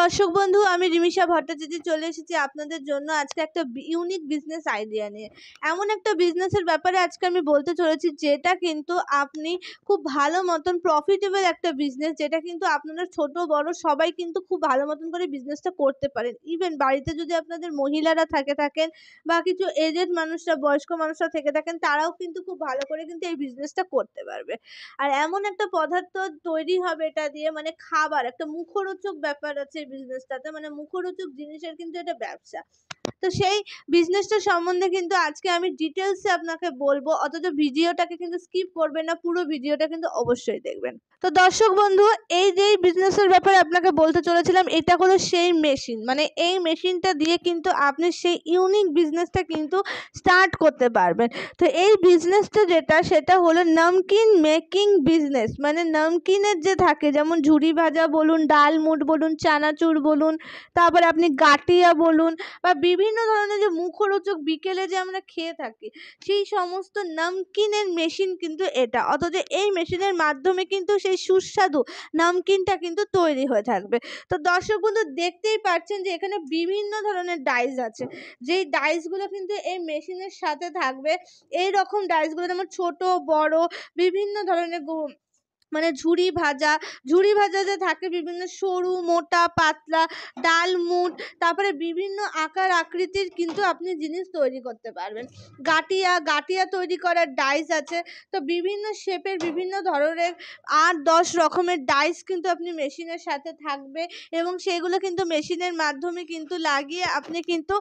দর্শক বন্ধু আমি রিমিশা ভট্টাচার্য চলে এসেছি আপনাদের জন্য আজকে একটা ইউনিক বিজনেস আইডিয়া নিয়ে এমন একটা বিজনেসের ব্যাপারে আজকে আমি বলতে চলেছি যেটা কিন্তু আপনি খুব ভালো মতন প্রফিটেবল একটা বিজনেস যেটা কিন্তু আপনারা ছোট বড় সবাই কিন্তু খুব ভালো মতন করে বিজনেসটা করতে পারেন ইভেন বাড়িতে যদি আপনাদের মহিলারা থাকে থাকেন বা কিছু এজেড মানুষরা বয়স্ক মানুষরা থেকে থাকেন তারাও কিন্তু খুব ভালো করে কিন্তু এই বিজনেসটা করতে পারবে আর এমন একটা পদার্থ তৈরি হবে এটা দিয়ে মানে খাবার একটা মুখরোচক ব্যাপার আছে সেই বিজনেসটাতে মানে মুখরোচক জিনিসের কিন্তু এটা ব্যবসা তো সেই বিজনেসটা সম্বন্ধে কিন্তু আজকে আমি ডিটেলসে আপনাকে বলবো অথচ ভিডিওটাকে কিন্তু স্কিপ করবেন না পুরো ভিডিওটা কিন্তু অবশ্যই দেখবেন তো দর্শক বন্ধু এই যে বিজনেসের ব্যাপারে আপনাকে বলতে চলেছিলাম এটা হলো সেই মেশিন মানে এই মেশিনটা দিয়ে কিন্তু আপনি সেই ইউনিক বিজনেসটা কিন্তু স্টার্ট করতে পারবেন তো এই বিজনেসটা যেটা সেটা হলো নামকিন মেকিং বিজনেস মানে নামকিনের যে থাকে যেমন ঝুড়ি ভাজা বলুন ডাল মুট বলুন চানা চানাচুর বলুন তারপরে আপনি গাটিয়া বলুন বা বিভিন্ন ধরনের যে মুখরোচক বিকেলে যে আমরা খেয়ে থাকি সেই সমস্ত নামকিনের মেশিন কিন্তু এটা অথচ এই মেশিনের মাধ্যমে কিন্তু সেই সুস্বাদু নামকিনটা কিন্তু তৈরি হয়ে থাকবে তো দর্শক বন্ধু দেখতেই পাচ্ছেন যে এখানে বিভিন্ন ধরনের ডাইস আছে যেই ডাইসগুলো কিন্তু এই মেশিনের সাথে থাকবে এই রকম ডাইসগুলো যেমন ছোট বড় বিভিন্ন ধরনের মানে ঝুরি ভাজা ঝুরি ভাজা যে থাকে বিভিন্ন সরু মোটা পাতলা ডালমুট তারপরে বিভিন্ন আকার আকৃতির কিন্তু আপনি জিনিস তৈরি করতে পারবেন গাটিয়া গাটিয়া তৈরি করার ডাইস আছে তো বিভিন্ন শেপের বিভিন্ন ধরনের আট দশ রকমের ডাইস কিন্তু আপনি মেশিনের সাথে থাকবে এবং সেগুলো কিন্তু মেশিনের মাধ্যমে কিন্তু লাগিয়ে আপনি কিন্তু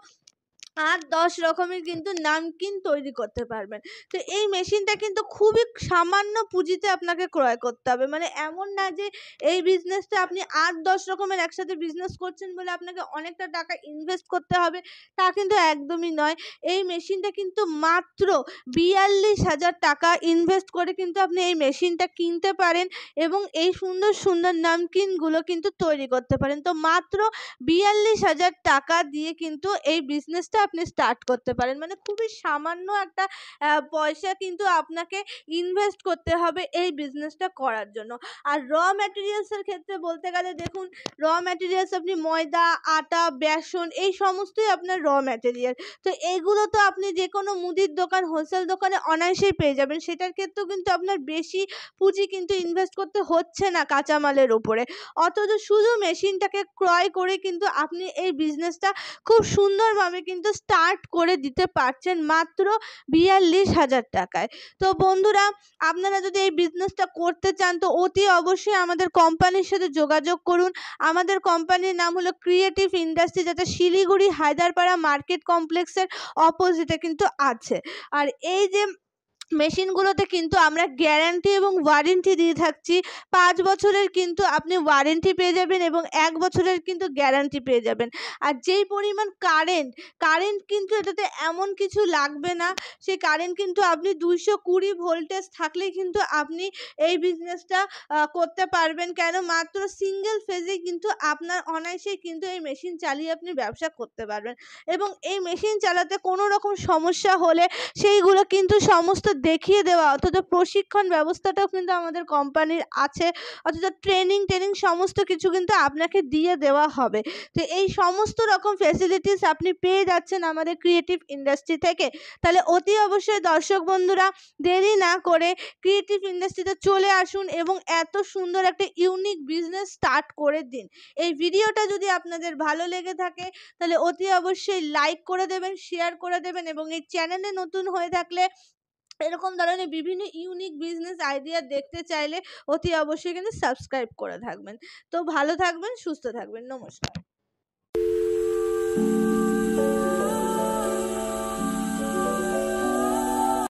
আট দশ রকমের কিন্তু নামকিন তৈরি করতে পারবেন তো এই মেশিনটা কিন্তু খুবই সামান্য পুঁজিতে আপনাকে ক্রয় করতে হবে মানে এমন না যে এই বিজনেসটা আপনি আট দশ রকমের একসাথে বিজনেস করছেন বলে আপনাকে অনেকটা টাকা ইনভেস্ট করতে হবে তা কিন্তু একদমই নয় এই মেশিনটা কিন্তু মাত্র বিয়াল্লিশ হাজার টাকা ইনভেস্ট করে কিন্তু আপনি এই মেশিনটা কিনতে পারেন এবং এই সুন্দর সুন্দর নামকিনগুলো কিন্তু তৈরি করতে পারেন তো মাত্র বিয়াল্লিশ হাজার টাকা দিয়ে কিন্তু এই বিজনেসটা আপনি স্টার্ট করতে পারেন মানে খুবই সামান্য একটা পয়সা কিন্তু আপনাকে ইনভেস্ট করতে হবে এই বিজনেসটা করার জন্য আর র ম্যাটেরিয়ালসের ক্ষেত্রে বলতে গেলে দেখুন র ম্যাটেরিয়ালস আপনি ময়দা আটা বেসন এই সমস্তই আপনার র ম্যাটেরিয়াল তো এগুলো তো আপনি যে কোনো মুদির দোকান হোলসেল দোকানে অনায়াসেই পেয়ে যাবেন সেটার ক্ষেত্রেও কিন্তু আপনার বেশি পুঁজি কিন্তু ইনভেস্ট করতে হচ্ছে না কাঁচামালের ওপরে অথচ শুধু মেশিনটাকে ক্রয় করে কিন্তু আপনি এই বিজনেসটা খুব সুন্দরভাবে কিন্তু কিন্তু স্টার্ট করে দিতে পারছেন মাত্র বিয়াল্লিশ হাজার টাকায় তো বন্ধুরা আপনারা যদি এই বিজনেসটা করতে চান তো অতি অবশ্যই আমাদের কোম্পানির সাথে যোগাযোগ করুন আমাদের কোম্পানির নাম হলো ক্রিয়েটিভ ইন্ডাস্ট্রি যেটা শিলিগুড়ি হায়দারপাড়া মার্কেট কমপ্লেক্সের অপোজিটে কিন্তু আছে আর এই যে মেশিনগুলোতে কিন্তু আমরা গ্যারান্টি এবং ওয়ারেন্টি দিয়ে থাকছি পাঁচ বছরের কিন্তু আপনি ওয়ারেন্টি পেয়ে যাবেন এবং এক বছরের কিন্তু গ্যারান্টি পেয়ে যাবেন আর যেই পরিমাণ কারেন্ট কারেন্ট কিন্তু এটাতে এমন কিছু লাগবে না সেই কারেন্ট কিন্তু আপনি দুইশো কুড়ি ভোল্টেজ থাকলে কিন্তু আপনি এই বিজনেসটা করতে পারবেন কেন মাত্র সিঙ্গেল ফেজে কিন্তু আপনার অনায়াসে কিন্তু এই মেশিন চালিয়ে আপনি ব্যবসা করতে পারবেন এবং এই মেশিন চালাতে কোনো রকম সমস্যা হলে সেইগুলো কিন্তু সমস্ত দেখিয়ে দেওয়া অথচ প্রশিক্ষণ ব্যবস্থাটাও কিন্তু আমাদের কোম্পানির আছে অথচ ট্রেনিং টেনিং সমস্ত কিছু কিন্তু আপনাকে দিয়ে দেওয়া হবে তো এই সমস্ত রকম ফেসিলিটিস আপনি পেয়ে যাচ্ছেন আমাদের ক্রিয়েটিভ ইন্ডাস্ট্রি থেকে তাহলে অতি অবশ্যই দর্শক বন্ধুরা দেরি না করে ক্রিয়েটিভ ইন্ডাস্ট্রিতে চলে আসুন এবং এত সুন্দর একটা ইউনিক বিজনেস স্টার্ট করে দিন এই ভিডিওটা যদি আপনাদের ভালো লেগে থাকে তাহলে অতি অবশ্যই লাইক করে দেবেন শেয়ার করে দেবেন এবং এই চ্যানেলে নতুন হয়ে থাকলে এরকম ধরনের বিভিন্ন ইউনিক বিজনেস আইডিয়া দেখতে চাইলে অতি অবশ্যই কিন্তু সাবস্ক্রাইব করে থাকবেন তো ভালো থাকবেন সুস্থ থাকবেন নমস্কার